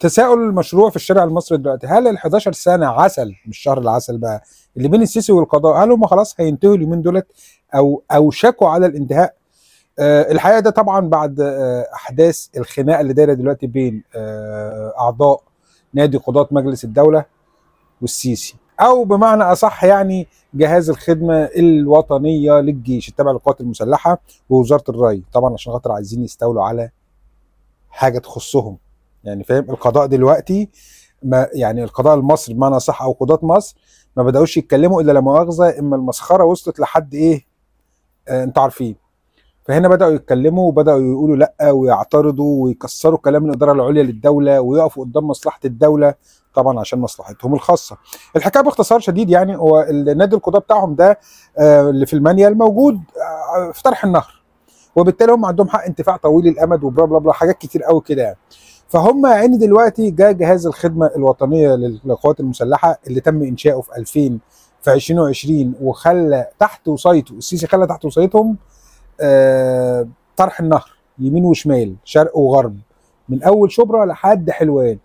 تساؤل المشروع في الشارع المصري دلوقتي هل ال 11 سنه عسل مش شهر العسل بقى اللي بين السيسي والقضاء هل هم خلاص هينتهوا اليومين دولت او اوشكوا على الانتهاء أه الحقيقه ده طبعا بعد آه، احداث الخناقه اللي دايره دلوقتي بين أه اعضاء نادي قضاه مجلس الدوله والسيسي او بمعنى اصح يعني جهاز الخدمه الوطنيه للجيش التابع للقوات المسلحه ووزاره الري طبعا عشان خاطر عايزين يستولوا على حاجه تخصهم يعني فاهم القضاء دلوقتي ما يعني القضاء المصري بمعنى صح او قضاة مصر ما بداوش يتكلموا الا لا مؤاخذه اما المسخره وصلت لحد ايه آه انتوا عارفين فهنا بداوا يتكلموا وبداوا يقولوا لا ويعترضوا ويكسروا كلام الاداره العليا للدوله ويقفوا قدام مصلحه الدوله طبعا عشان مصلحتهم الخاصه. الحكايه باختصار شديد يعني هو النادي القضاه بتاعهم ده آه اللي في المانيا الموجود آه في طرح النهر وبالتالي هم عندهم حق انتفاع طويل الامد وبلا بلا بلا حاجات كتير قوي كده يعني. فهم يا عيني دلوقتي جاء جهاز الخدمه الوطنيه للقوات المسلحه اللي تم انشائه في 2000 في 2020 وخلى تحت وصايته السيسي خلى تحت وصايتهم آه طرح النهر يمين وشمال شرق وغرب من اول شبرا لحد حلوان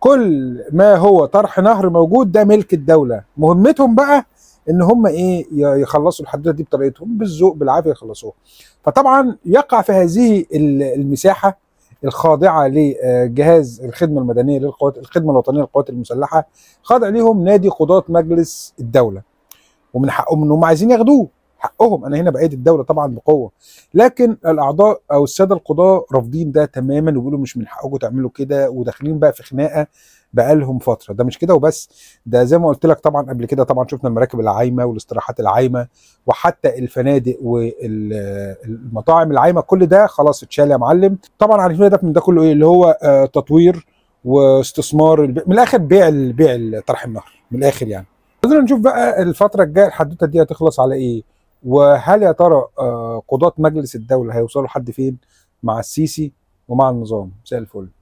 كل ما هو طرح نهر موجود ده ملك الدوله مهمتهم بقى ان هم ايه يخلصوا الحدوته دي بطريقتهم بالذوق بالعافيه يخلصوها فطبعا يقع في هذه المساحه الخاضعه لجهاز الخدمه المدنيه للقوات الخدمه الوطنيه للقوات المسلحه خاضع ليهم نادي قضاه مجلس الدوله ومن حقهم انهم عايزين ياخدوه حقهم انا هنا بقيت الدوله طبعا بقوه لكن الاعضاء او الساده القضاه رافضين ده تماما وبيقولوا مش من حقكم تعملوا كده وداخلين بقى في خناقه بقالهم فتره ده مش كده وبس ده زي ما قلت لك طبعا قبل كده طبعا شفنا المراكب العايمه والاستراحات العايمه وحتى الفنادق والمطاعم العايمه كل ده خلاص اتشال يا معلم طبعا عارفين الهدف من ده كله ايه اللي هو آه، تطوير واستثمار من الاخر بيع بيع طرح النهر من الاخر يعني عايزين نشوف بقى الفتره الجايه الحدوته دي هتخلص على ايه وهل يا ترى آه، قضاة مجلس الدولة هيوصلوا لحد فين مع السيسي ومع النظام زي الفل